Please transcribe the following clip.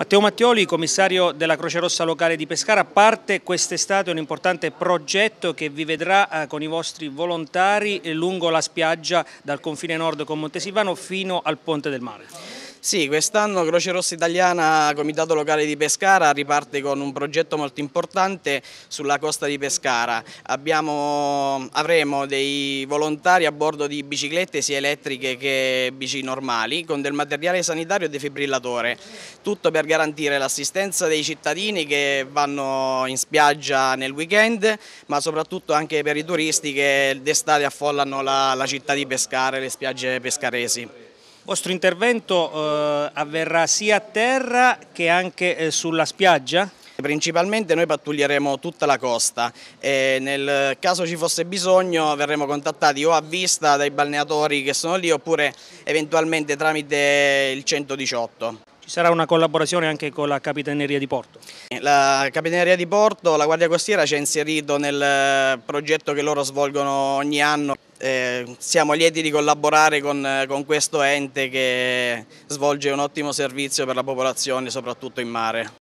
Matteo Mattioli, commissario della Croce Rossa locale di Pescara, parte quest'estate un importante progetto che vi vedrà eh, con i vostri volontari eh, lungo la spiaggia dal confine nord con Montesivano fino al Ponte del Mare. Sì, quest'anno Croce Rossa Italiana, Comitato Locale di Pescara, riparte con un progetto molto importante sulla costa di Pescara. Abbiamo, avremo dei volontari a bordo di biciclette sia elettriche che bici normali con del materiale sanitario e defibrillatore, tutto per garantire l'assistenza dei cittadini che vanno in spiaggia nel weekend, ma soprattutto anche per i turisti che d'estate affollano la, la città di Pescara e le spiagge pescaresi vostro intervento eh, avverrà sia a terra che anche eh, sulla spiaggia? Principalmente noi pattuglieremo tutta la costa e nel caso ci fosse bisogno verremo contattati o a vista dai balneatori che sono lì oppure eventualmente tramite il 118 Ci sarà una collaborazione anche con la Capitaneria di Porto? La Capitaneria di Porto, la Guardia Costiera ci ha inserito nel eh, progetto che loro svolgono ogni anno eh, siamo lieti di collaborare con, eh, con questo ente che svolge un ottimo servizio per la popolazione, soprattutto in mare.